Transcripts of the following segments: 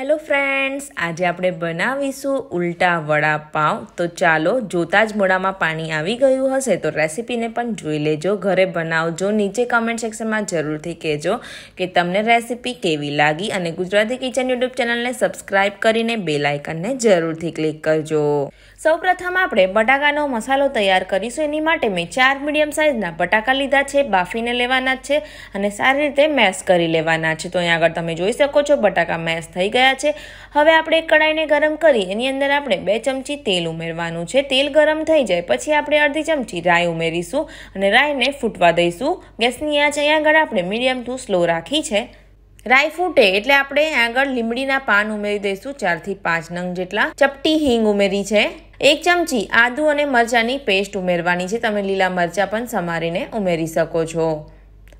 hello friends આજે આપણે બનાવીશું ઉલટા વડાપાઉં તો ચાલો જોતા જ મોડામાં પાણી આવી ગયું હશે તો રેસીપીને પણ જોઈ લેજો ઘરે બનાવજો નીચે કમેન્ટ સેક્શનમાં જરૂરથી કહેજો કે તમને રેસીપી કેવી લાગી અને ગુજરાતી કિચન યુટ્યુબ ચેનલને સબસ્ક્રાઈબ કરીને બેલ આઇકનને જરૂરથી ક્લિક કરજો સૌપ્રથમ આપણે બટાકાનો મસાલો તૈયાર કરીશું એની માટે મેં ચાર મીડિયમ સાઇઝના બટાકા લીધા છે બાફીને લેવાના છે અને સારી રીતે મેશ કરી લેવાના છે તો અહીંયા આગળ તમે જોઈ શકો છો બટાકા મેશ થઈ ગયા છે હવે આપણે એક કડાઈને ગરમ કરી એની અંદર આપણે બે ચમચી તેલ ઉમેરવાનું છે તેલ ગરમ થઈ જાય પછી આપણે અડધી ચમચી રાઈ ઉમેરીશું અને રાઈને ફૂટવા દઈશું ગેસની આંચ અહીંયા આગળ આપણે મીડિયમ ટુ સ્લો રાખી છે રાઈ ફૂટે એટલે આપણે આગળ લીમડીના પાન ઉમેરી દઈશું ચારથી પાંચ નંગ જેટલા ચપટી હિંગ ઉમેરી છે એક ચમચી આદુ અને મરચાંની પેસ્ટ ઉમેરવાની છે તમે લીલા મરચાં પણ સમારીને ઉમેરી શકો છો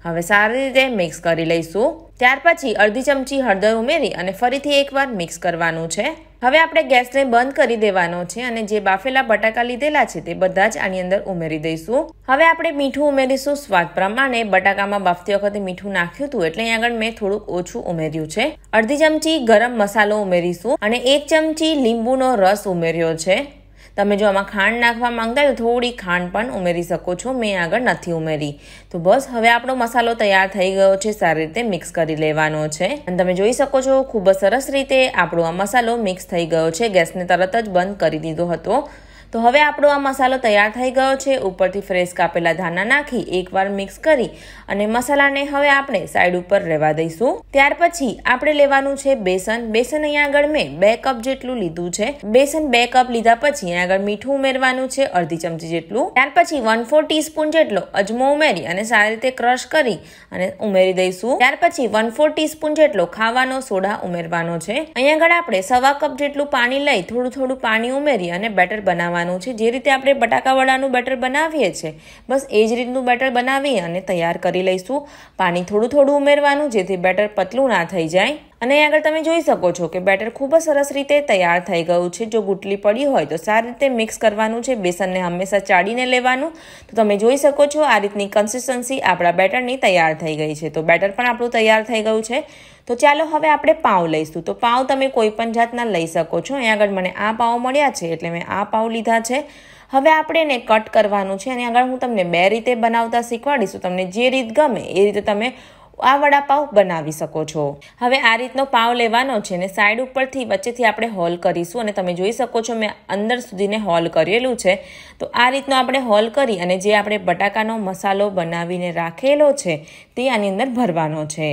હવે સારી રીતે મિક્સ કરી લઈશું ત્યાર પછી અડધી ચમચી હળદર ઉમેરી અને ફરીથી એકવાર મિક્સ કરવાનું છે હવે આપણે ગેસને બંધ કરી દેવાનો છે અને જે બાફેલા બટાકા લીધેલા છે તે બધા જ આની અંદર ઉમેરી દઈશું હવે આપણે મીઠું ઉમેરીશું સ્વાદ પ્રમાણે બટાકામાં બાફતી વખતે મીઠું નાખ્યું હતું એટલે અહીં આગળ મેં થોડુંક ઓછું ઉમેર્યું છે અડધી ચમચી ગરમ મસાલો ઉમેરીશું અને એક ચમચી લીંબુનો રસ ઉમેર્યો છે તમે જો આમાં ખાંડ નાખવા માંગતા હોય તો થોડી ખાંડ પણ ઉમેરી શકો છો મેં આગળ નથી ઉમેરી તો બસ હવે આપણો મસાલો તૈયાર થઈ ગયો છે સારી રીતે મિક્સ કરી લેવાનો છે અને તમે જોઈ શકો છો ખૂબ જ સરસ રીતે આપણો આ મસાલો મિક્સ થઈ ગયો છે ગેસને તરત જ બંધ કરી દીધો હતો તો હવે આપણો આ મસાલો તૈયાર થઈ ગયો છે ઉપરથી ફ્રેશ કાપેલા ધાના નાખી એકવાર મિક્સ કરી અને મસાલાને હવે આપણે સાઈડ ઉપર રહેવા દઈશું ત્યાર પછી આપણે લેવાનું છે બેસન બેસન અહીંયા આગળ મેં બે કપ જેટલું લીધું છે બેસન બે કપ લીધા પછી અહીંયા આગળ મીઠું ઉમેરવાનું છે અડધી ચમચી જેટલું ત્યાર પછી વન ફોર ટીસ્પૂન જેટલો અજમો ઉમેરી અને સારી રીતે ક્રશ કરી અને ઉમેરી દઈશું ત્યાર પછી વન ફોર ટીસ્પૂન જેટલો ખાવાનો સોડા ઉમેરવાનો છે અહીંયા આગળ આપણે સવા કપ જેટલું પાણી લઈ થોડું થોડું પાણી ઉમેરી અને બેટર બનાવવાનું બનાવવાનું છે જે રીતે આપણે બટાકાવાળાનું બેટર બનાવીએ છીએ બસ એ જ રીતનું બેટર બનાવી અને તૈયાર કરી લઈશું પાણી થોડું થોડું ઉમેરવાનું જેથી બેટર પતલું ના થઈ જાય અને અહીં આગળ તમે જોઈ શકો છો કે બેટર ખૂબ જ સરસ રીતે તૈયાર થઈ ગયું છે જો ગુટલી પડી હોય તો સારી રીતે મિક્સ કરવાનું છે બેસનને હંમેશા ચાડીને લેવાનું તો તમે જોઈ શકો છો આ રીતની કન્સિસ્ટન્સી આપણા બેટરની તૈયાર થઈ ગઈ છે તો બેટર પણ આપણું તૈયાર થઈ ગયું છે તો ચાલો હવે આપણે પાઉં લઈશું તો પાઉં તમે કોઈ પણ જાતના લઈ શકો છો અહીં આગળ મને આ પાઉં મળ્યા છે એટલે મેં આ પાઉં લીધા છે હવે આપણે એને કટ કરવાનું છે અને આગળ હું તમને બે રીતે બનાવતા શીખવાડીશું તમને જે રીત ગમે એ રીતે તમે આ વડાપાઉ બનાવી શકો છો હવે આ રીતનો પાવ લેવાનો છે ને સાઈડ ઉપરથી વચ્ચેથી આપણે હોલ કરીશું અને તમે જોઈ શકો છો મેં અંદર સુધીને હોલ કરેલું છે તો આ રીતનો આપણે હોલ કરી અને જે આપણે બટાકાનો મસાલો બનાવીને રાખેલો છે તે આની અંદર ભરવાનો છે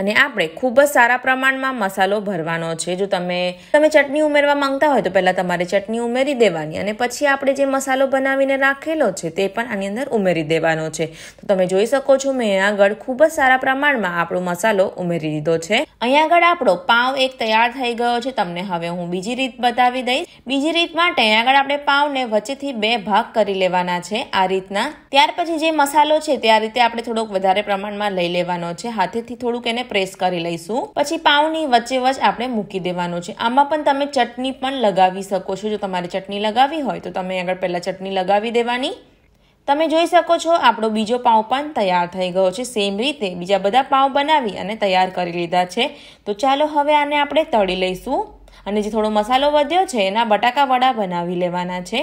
અને આપણે ખૂબ જ સારા પ્રમાણમાં મસાલો ભરવાનો છે જો તમે તમે ચટણી ઉમેરવા માંગતા હોય તો પહેલાં તમારે ચટણી ઉમેરી દેવાની અને પછી આપણે જે મસાલો બનાવીને રાખેલો છે તે પણ આની અંદર ઉમેરી દેવાનો છે તો તમે જોઈ શકો છો મેં આગળ ખૂબ જ સારા પ્રમાણમાં આપણો મસાલો ઉમેરી દીધો છે અહીંયા આગળ આપણો પાઉં એક તૈયાર થઈ ગયો છે તમને હવે હું બીજી રીત બતાવી દઈશ બીજી રીત માટે અહીંયા આગળ આપણે પાઉંને વચ્ચેથી બે ભાગ કરી લેવાના છે આ રીતના ત્યાર પછી જે મસાલો છે તે આ રીતે આપણે થોડોક વધારે પ્રમાણમાં લઈ લેવાનો છે હાથેથી થોડુંક એને પ્રેસ કરી લઈશું પછી પાઉની વચ્ચે વચ્ચે આપણે મૂકી દેવાનું છે આમાં પણ તમે ચટણી પણ લગાવી શકો છો જો તમારે ચટણી લગાવી હોય તો તમે આગળ પહેલાં ચટણી લગાવી દેવાની તમે જોઈ શકો છો આપણો બીજો પાઉં પણ તૈયાર થઈ ગયો છે સેમ રીતે બીજા બધા પાઉં બનાવી અને તૈયાર કરી લીધા છે તો ચાલો હવે આને આપણે તળી લઈશું અને જે થોડો મસાલો વધ્યો છે એના બટાકા વડા બનાવી લેવાના છે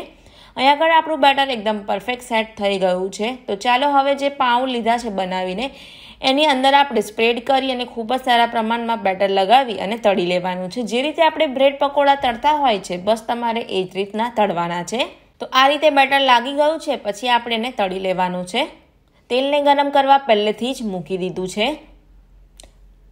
અહીં આગળ આપણું બેટર એકદમ પરફેક્ટ સેટ થઈ ગયું છે તો ચાલો હવે જે પાઉં લીધા છે બનાવીને એની અંદર આપણે સ્પ્રેડ કરી અને ખૂબ જ સારા પ્રમાણમાં બેટર લગાવી અને તળી લેવાનું છે જે રીતે આપણે બ્રેડ પકોડા તળતા હોય છે બસ તમારે એ જ રીતના તળવાના છે તો આ રીતે બેટર લાગી ગયું છે પછી આપણે એને તળી લેવાનું છે તેલને ગરમ કરવા પહેલેથી જ મૂકી દીધું છે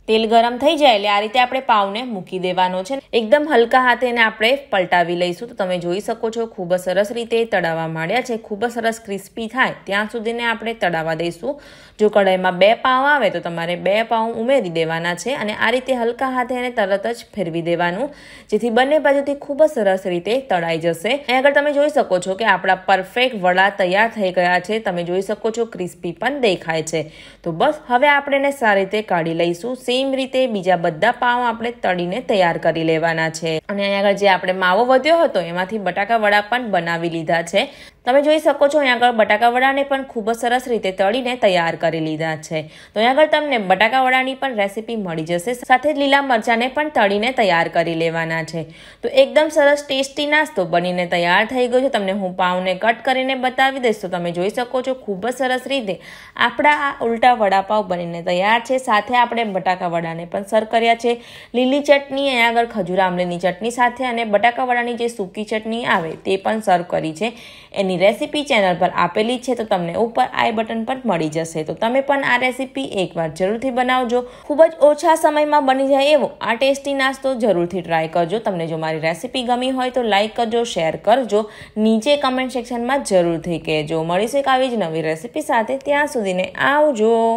તેલ ગરમ થઈ જાય એટલે આ રીતે આપણે પાઉને મૂકી દેવાનો છે એકદમ હલકા હાથે આપણે પલટાવી લઈશું તો તમે જોઈ શકો છો ખૂબ જ સરસ રીતે તળાવવા માંડ્યા છે ખૂબ જ સરસ ક્રિસ્પી થાય ત્યાં સુધીને આપણે તળાવવા દઈશું જો કઢાઈમાં બે પાવ આવે તો તમારે બે પાવ ઉમેરી દેવાના છે અને આ રીતે હલકા હાથે એને તરત જ ફેરવી દેવાનું જેથી બંને બાજુથી ખૂબ જ સરસ રીતે તળાઈ જશે અહીં આગળ તમે જોઈ શકો છો કે આપણા પરફેક્ટ વડા તૈયાર થઈ ગયા છે તમે જોઈ શકો છો ક્રિસ્પી પણ દેખાય છે તો બસ હવે આપણે એને સારી રીતે કાઢી લઈશું સેમ રીતે બીજા બધા પાઉં આપણે તળીને તૈયાર કરી લેવાના છે અને અહીંયા આગળ જે આપણે માવો વધ્યો હતો એમાંથી બટાકા વડા પણ બનાવી લીધા છે તમે જોઈ શકો છો અહીંયા આગળ બટાકાવડાને પણ ખૂબ જ સરસ રીતે તળીને તૈયાર કરી લીધા છે તો અહીં આગળ તમને બટાકાવડાની પણ રેસીપી મળી જશે સાથે જ લીલા મરચાંને પણ તળીને તૈયાર કરી લેવાના છે તો એકદમ સરસ ટેસ્ટી નાસ્તો બનીને તૈયાર થઈ ગયો છે તમને હું પાઉને કટ કરીને બતાવી દઈશ તો તમે જોઈ શકો છો ખૂબ જ સરસ રીતે આપણા આ ઉલટા વડાપાવ બનીને તૈયાર છે સાથે આપણે બટાકાવડાને પણ સર્વ કર્યા છે લીલી ચટણી અહીંયા આગળ ખજૂર આમલીની ચટણી સાથે અને બટાકાવડાની જે સૂકી ચટણી આવે તે પણ સર્વ કરી છે એની તેની રેસીપી ચેનલ પર આપેલી છે તો તમને ઉપર આઈ બટન પર મળી જશે તો તમે પણ આ રેસીપી એકવાર જરૂરથી બનાવજો ખૂબ જ ઓછા સમયમાં બની જાય એવો આ ટેસ્ટી નાસ્તો જરૂરથી ટ્રાય કરજો તમને જો મારી રેસીપી ગમી હોય તો લાઇક કરજો શેર કરજો નીચે કમેન્ટ સેક્શનમાં જરૂરથી કહેજો મળીશું એક આવી જ નવી રેસીપી સાથે ત્યાં સુધીને આવજો